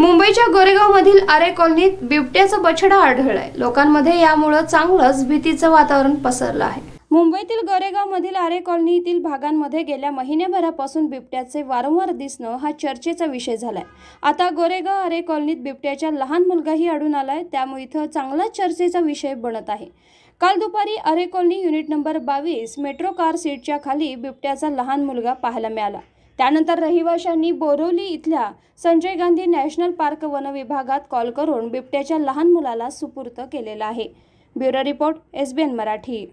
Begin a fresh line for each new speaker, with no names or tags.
मुंबईच्या गोरेगावमधील आरे कॉलनीत बिबट्याचा बछडा आढळलाय लोकांमध्ये यामुळं चांगलंच भीतीचं वातावरण पसरलं आहे मुंबईतील गोरेगावमधील आरे कॉलनीतील भागांमध्ये गेल्या महिन्याभरापासून बिबट्याचे वारंवार दिसणं हा चर्चेचा विषय झालाय आता गोरेगाव आरे कॉलनीत बिबट्याच्या लहान मुलगाही आढळून आलाय त्यामुळे इथं चांगलाच चर्चेचा विषय बनत आहे काल दुपारी आरे कॉलनी युनिट नंबर बावीस मेट्रो कार सीटच्या खाली बिबट्याचा लहान मुलगा पाहायला मिळाला त्यानंतर रहिवाशांनी बोरोली इथल्या संजय गांधी नॅशनल पार्क वन विभागात कॉल करून बिबट्याच्या लहान मुलाला सुपूर्त केलेला आहे ब्युरो रिपोर्ट एन मराठी